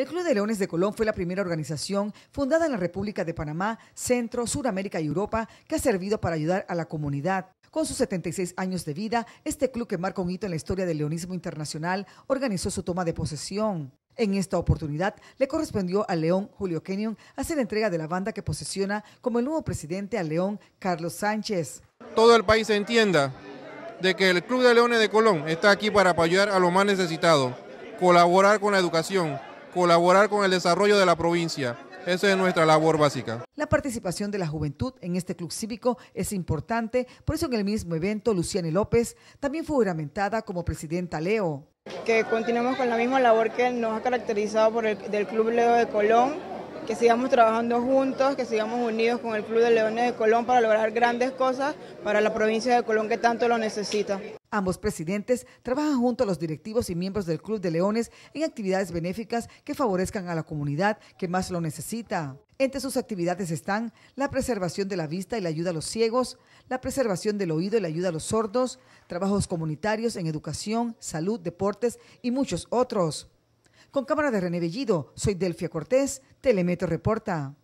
El Club de Leones de Colón fue la primera organización fundada en la República de Panamá, Centro, Suramérica y Europa que ha servido para ayudar a la comunidad. Con sus 76 años de vida, este club que marca un hito en la historia del leonismo internacional organizó su toma de posesión. En esta oportunidad le correspondió al León Julio Kenyon hacer entrega de la banda que posesiona como el nuevo presidente al León Carlos Sánchez. Todo el país entienda de que el Club de Leones de Colón está aquí para apoyar a los más necesitados, colaborar con la educación, colaborar con el desarrollo de la provincia. Esa es nuestra labor básica. La participación de la juventud en este club cívico es importante, por eso en el mismo evento Luciane López también fue juramentada como presidenta Leo. Que continuemos con la misma labor que nos ha caracterizado por el, del Club Leo de Colón, que sigamos trabajando juntos, que sigamos unidos con el Club de Leones de Colón para lograr grandes cosas para la provincia de Colón que tanto lo necesita. Ambos presidentes trabajan junto a los directivos y miembros del Club de Leones en actividades benéficas que favorezcan a la comunidad que más lo necesita. Entre sus actividades están la preservación de la vista y la ayuda a los ciegos, la preservación del oído y la ayuda a los sordos, trabajos comunitarios en educación, salud, deportes y muchos otros. Con cámara de René Bellido, soy Delfia Cortés, Telemetro Reporta.